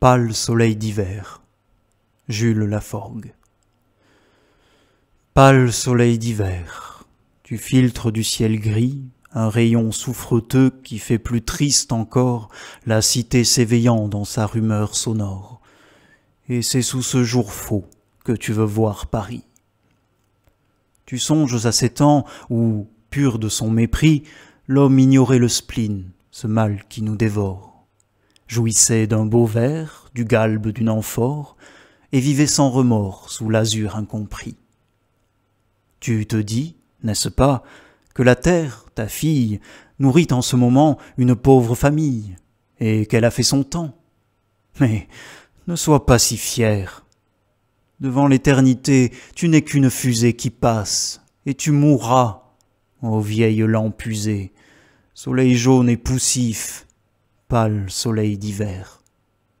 Pâle soleil d'hiver. Jules Laforgue. Pâle soleil d'hiver, tu filtres du ciel gris un rayon souffreteux qui fait plus triste encore la cité s'éveillant dans sa rumeur sonore. Et c'est sous ce jour faux que tu veux voir Paris. Tu songes à ces temps où, pur de son mépris, l'homme ignorait le spleen, ce mal qui nous dévore jouissait d'un beau verre, du galbe d'une amphore, et vivait sans remords sous l'azur incompris. Tu te dis, n'est-ce pas, que la terre, ta fille, nourrit en ce moment une pauvre famille, et qu'elle a fait son temps. Mais ne sois pas si fier. Devant l'éternité, tu n'es qu'une fusée qui passe, et tu mourras, ô vieille usée, soleil jaune et poussif, pâle soleil d'hiver.